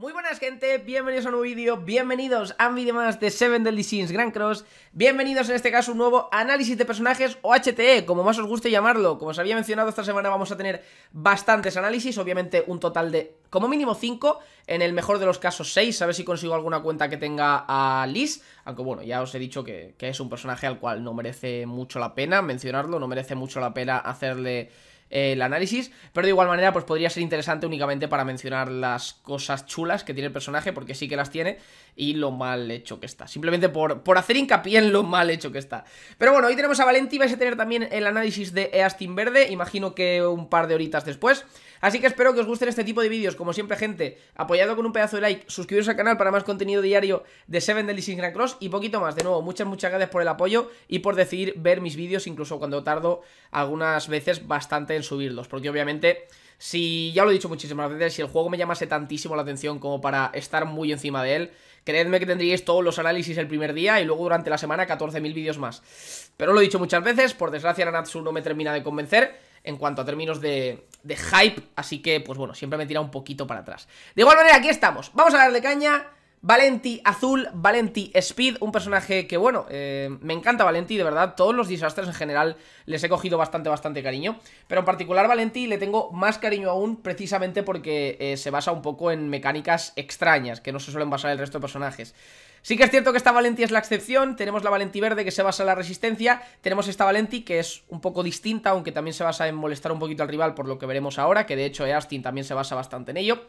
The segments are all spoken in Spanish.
Muy buenas gente, bienvenidos a un nuevo vídeo, bienvenidos a un vídeo más de Seven Deadly Sins Grand Cross Bienvenidos en este caso un nuevo análisis de personajes o HTE, como más os guste llamarlo Como os había mencionado, esta semana vamos a tener bastantes análisis, obviamente un total de como mínimo 5 En el mejor de los casos 6, a ver si consigo alguna cuenta que tenga a Liz Aunque bueno, ya os he dicho que, que es un personaje al cual no merece mucho la pena mencionarlo No merece mucho la pena hacerle eh, el análisis, pero de igual manera pues podría ser interesante únicamente para mencionar las cosas chulas que tiene el personaje, porque sí que las tiene, y lo mal hecho que está, simplemente por, por hacer hincapié en lo mal hecho que está. Pero bueno, hoy tenemos a Valenti, vais a tener también el análisis de Eastin Verde, imagino que un par de horitas después. Así que espero que os gusten este tipo de vídeos, como siempre gente, apoyado con un pedazo de like, suscribiros al canal para más contenido diario de Seven Deadly Sins Grand Cross y poquito más, de nuevo, muchas muchas gracias por el apoyo y por decidir ver mis vídeos, incluso cuando tardo algunas veces bastante en subirlos, porque obviamente... Si ya lo he dicho muchísimas veces, si el juego me llamase tantísimo la atención como para estar muy encima de él, creedme que tendríais todos los análisis el primer día y luego durante la semana 14.000 vídeos más. Pero lo he dicho muchas veces, por desgracia Natsu no me termina de convencer en cuanto a términos de, de hype, así que pues bueno, siempre me tira un poquito para atrás. De igual manera, aquí estamos, vamos a darle caña Valenti Azul, Valenti Speed, un personaje que, bueno, eh, me encanta Valenti, de verdad, todos los desastres en general les he cogido bastante, bastante cariño, pero en particular Valenti le tengo más cariño aún precisamente porque eh, se basa un poco en mecánicas extrañas, que no se suelen basar el resto de personajes. Sí que es cierto que esta Valenti es la excepción, tenemos la Valenti verde que se basa en la resistencia, tenemos esta Valenti que es un poco distinta, aunque también se basa en molestar un poquito al rival por lo que veremos ahora, que de hecho Eastin también se basa bastante en ello.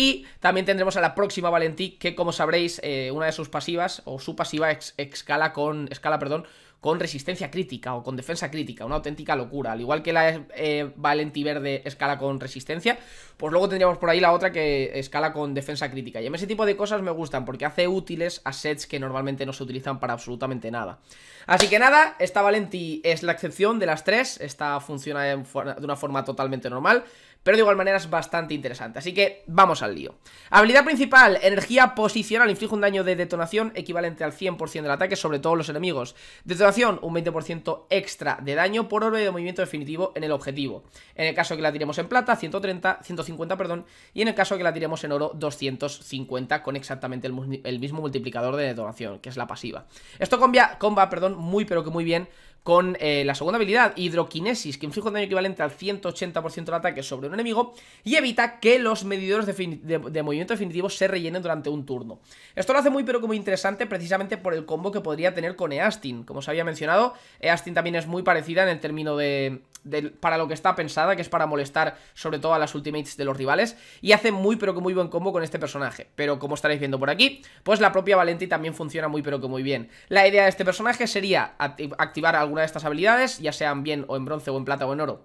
Y también tendremos a la próxima Valentí, que como sabréis, eh, una de sus pasivas, o su pasiva escala con, escala, perdón, con resistencia crítica o con defensa crítica, una auténtica locura. Al igual que la eh, Valentí Verde escala con resistencia, pues luego tendríamos por ahí la otra que escala con defensa crítica. Y a mí ese tipo de cosas me gustan porque hace útiles a sets que normalmente no se utilizan para absolutamente nada. Así que nada, esta Valentí es la excepción de las tres, esta funciona de una forma totalmente normal pero de igual manera es bastante interesante. Así que vamos al lío. Habilidad principal, energía posicional, inflige un daño de detonación equivalente al 100% del ataque sobre todos los enemigos. Detonación, un 20% extra de daño por y de movimiento definitivo en el objetivo. En el caso que la tiremos en plata, 130, 150, perdón, y en el caso que la tiremos en oro, 250 con exactamente el, mismo multiplicador de detonación, que es la pasiva. Esto combia, comba, perdón, muy pero que muy bien con eh, la segunda habilidad, Hidroquinesis, que inflige un daño equivalente al 180% del ataque sobre un enemigo y evita que los medidores de, movimiento definitivo se rellenen durante un turno. Esto lo hace muy pero que muy interesante precisamente por el combo que podría tener con Eastin. Como os había mencionado, Eastin también es muy parecida en el término de, para lo que está pensada, que es para molestar sobre todo a las ultimates de los rivales y hace muy pero que muy buen combo con este personaje. Pero como estaréis viendo por aquí, pues la propia Valenti también funciona muy pero que muy bien. La idea de este personaje sería activar algo alguna de estas habilidades, ya sean bien o en bronce o en plata o en oro,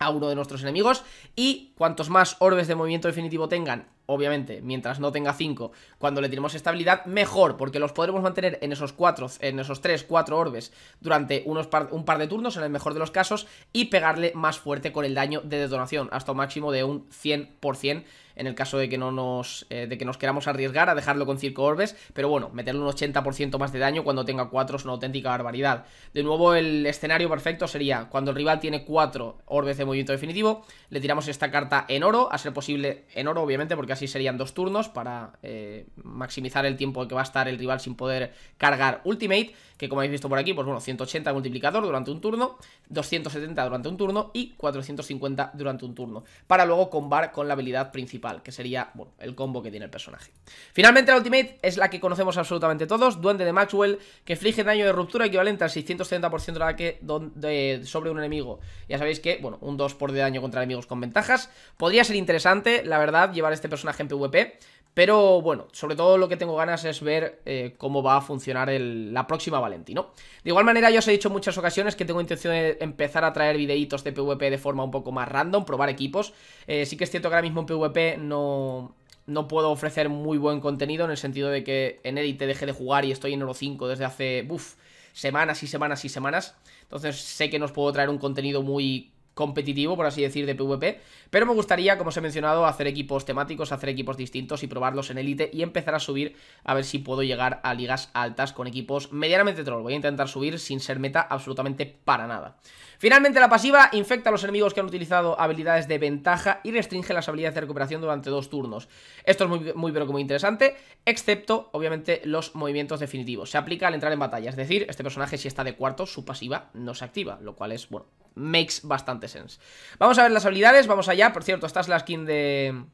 a uno de nuestros enemigos y cuantos más orbes de movimiento definitivo tengan obviamente, mientras no tenga 5, cuando le tiremos estabilidad, mejor, porque los podremos mantener en esos 4, en esos 3, 4 orbes durante unos un par de turnos, en el mejor de los casos, y pegarle más fuerte con el daño de detonación, hasta un máximo de un 100%, en el caso de que no nos, eh, de que nos queramos arriesgar a dejarlo con 5 orbes, pero bueno, meterle un 80% más de daño cuando tenga 4 es una auténtica barbaridad. De nuevo, el escenario perfecto sería cuando el rival tiene 4 orbes de movimiento definitivo, le tiramos esta carta en oro, a ser posible en oro, obviamente, porque así serían dos turnos para eh, maximizar el tiempo que va a estar el rival sin poder cargar Ultimate, que como habéis visto por aquí, pues bueno, 180 multiplicador durante un turno, 270 durante un turno y 450 durante un turno, para luego combar con la habilidad principal, que sería, bueno, el combo que tiene el personaje. Finalmente la Ultimate es la que conocemos absolutamente todos, Duende de Maxwell, que inflige daño de ruptura equivalente al 670% de ataque sobre un enemigo. Ya sabéis que, bueno, un 2 por de daño contra enemigos con ventajas. Podría ser interesante, la verdad, llevar este personaje una en PvP. Pero bueno, sobre todo lo que tengo ganas es ver eh, cómo va a funcionar la próxima Valentino. De igual manera, yo os he dicho en muchas ocasiones que tengo intención de empezar a traer videitos de PvP de forma un poco más random, probar equipos. Eh, sí que es cierto que ahora mismo en PvP no, no puedo ofrecer muy buen contenido en el sentido de que en te deje de jugar y estoy en Oro 5 desde hace... uff, semanas y semanas y semanas. Entonces sé que os puedo traer un contenido muy competitivo, por así decir, de PvP, pero me gustaría, como os he mencionado, hacer equipos temáticos, hacer equipos distintos y probarlos en Elite y empezar a subir a ver si puedo llegar a ligas altas con equipos medianamente troll. Voy a intentar subir sin ser meta absolutamente para nada. Finalmente la pasiva infecta a los enemigos que han utilizado habilidades de ventaja y restringe las habilidades de recuperación durante dos turnos. Esto es muy, muy pero muy interesante, excepto, obviamente, los movimientos definitivos. Se aplica al entrar en batalla, es decir, este personaje si está de cuarto, su pasiva no se activa, lo cual es, bueno, makes bastante sense. Vamos a ver las habilidades, vamos allá. Por cierto, esta es la skin de...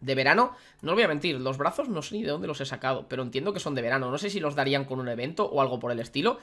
De verano, no os voy a mentir, los brazos no sé ni de dónde los he sacado, pero entiendo que son de verano. No sé si los darían con un evento o algo por el estilo,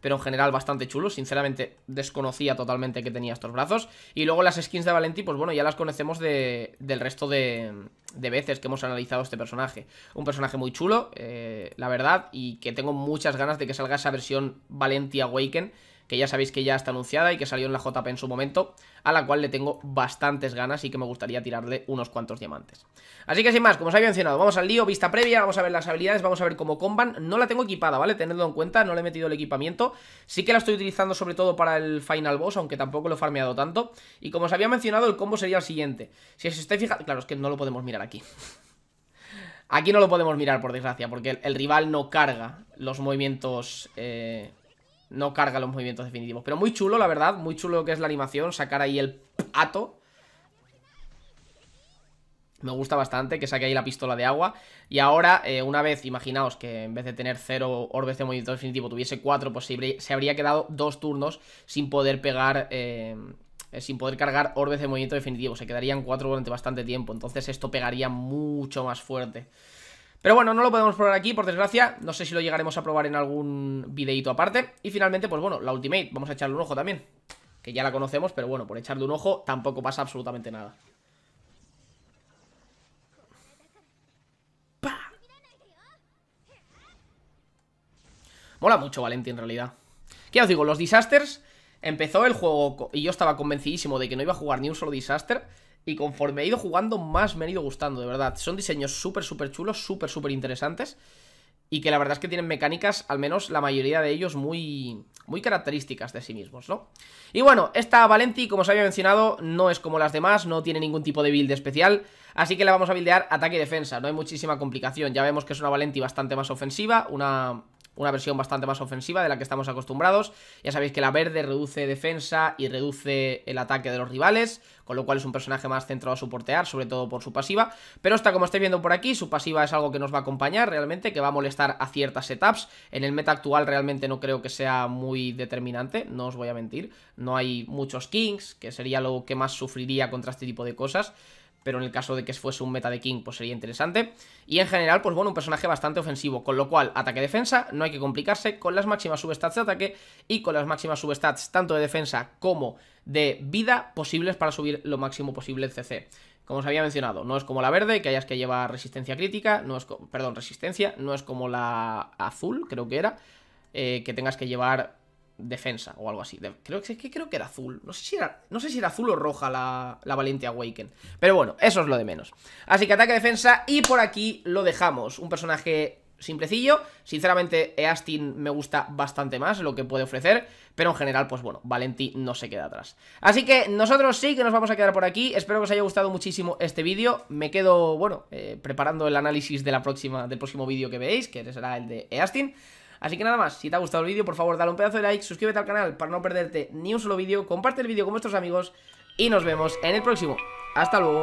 pero en general bastante chulo Sinceramente, desconocía totalmente que tenía estos brazos. Y luego las skins de Valenti, pues bueno, ya las conocemos del resto de, de, veces que hemos analizado este personaje. Un personaje muy chulo, eh, la verdad, y que tengo muchas ganas de que salga esa versión Valenti Awaken que ya sabéis que ya está anunciada y que salió en la JP en su momento, a la cual le tengo bastantes ganas y que me gustaría tirarle unos cuantos diamantes. Así que sin más, como os había mencionado, vamos al lío, vista previa, vamos a ver las habilidades, vamos a ver cómo comban. No la tengo equipada, ¿vale? Tenedlo en cuenta, no le he metido el equipamiento. Sí que la estoy utilizando sobre todo para el final boss, aunque tampoco lo he farmeado tanto. Y como os había mencionado, el combo sería el siguiente. Si os estáis fijando... Claro, es que no lo podemos mirar aquí. Aquí no lo podemos mirar, por desgracia, porque el, rival no carga los movimientos eh, no carga los movimientos definitivos. Pero muy chulo, la verdad, muy chulo que es la animación, sacar ahí el pato. Me gusta bastante que saque ahí la pistola de agua. Y ahora, eh, una vez, imaginaos que en vez de tener cero orbes de movimiento definitivo tuviese cuatro, pues se habría quedado dos turnos sin poder pegar... Eh, sin poder cargar orbes de movimiento definitivo, se quedarían cuatro durante bastante tiempo, entonces esto pegaría mucho más fuerte. Pero bueno, no lo podemos probar aquí, por desgracia. No sé si lo llegaremos a probar en algún videito aparte. Y finalmente, pues bueno, la Ultimate. Vamos a echarle un ojo también. Que ya la conocemos, pero bueno, por echarle un ojo tampoco pasa absolutamente nada. Mola mucho Valenti en realidad. ¿Qué os digo? Los disasters... Empezó el juego y yo estaba convencidísimo de que no iba a jugar ni un solo disaster. Y conforme he ido jugando, más me he ido gustando, de verdad. Son diseños súper, súper chulos, súper, súper interesantes. Y que la verdad es que tienen mecánicas, al menos la mayoría de ellos, muy, muy características de sí mismos, ¿no? Y bueno, esta Valenti, como os había mencionado, no es como las demás, no tiene ningún tipo de build especial. Así que la vamos a buildear ataque y defensa, no hay muchísima complicación. Ya vemos que es una Valenti bastante más ofensiva, una una versión bastante más ofensiva de la que estamos acostumbrados. Ya sabéis que la verde reduce defensa y reduce el ataque de los rivales, con lo cual es un personaje más centrado a soportear, sobre todo por su pasiva. Pero está como estáis viendo por aquí, su pasiva es algo que nos va a acompañar realmente, que va a molestar a ciertas setups. En el meta actual realmente no creo que sea muy determinante, no os voy a mentir. No hay muchos kings, que sería lo que más sufriría contra este tipo de cosas pero en el caso de que fuese un meta de King, pues sería interesante. Y en general, pues bueno, un personaje bastante ofensivo, con lo cual, ataque-defensa, no hay que complicarse, con las máximas subestats de ataque y con las máximas substats tanto de defensa como de vida posibles para subir lo máximo posible el CC. Como os había mencionado, no es como la verde, que hayas que llevar resistencia crítica, no es perdón, resistencia, no es como la azul, creo que era, eh, que tengas que llevar defensa o algo así. creo, que creo que era azul. No sé si era, no sé si era azul o roja la, la Awaken. Pero bueno, eso es lo de menos. Así que ataque, defensa y por aquí lo dejamos. Un personaje simplecillo. Sinceramente, Eastin me gusta bastante más lo que puede ofrecer, pero en general, pues bueno, Valenti no se queda atrás. Así que nosotros sí que nos vamos a quedar por aquí. Espero que os haya gustado muchísimo este vídeo. Me quedo, bueno, eh, preparando el análisis de la próxima, del próximo vídeo que veáis que será el de Eastin. Así que nada más, si te ha gustado el vídeo, por favor, dale un pedazo de like, suscríbete al canal para no perderte ni un solo vídeo, comparte el vídeo con vuestros amigos y nos vemos en el próximo. Hasta luego.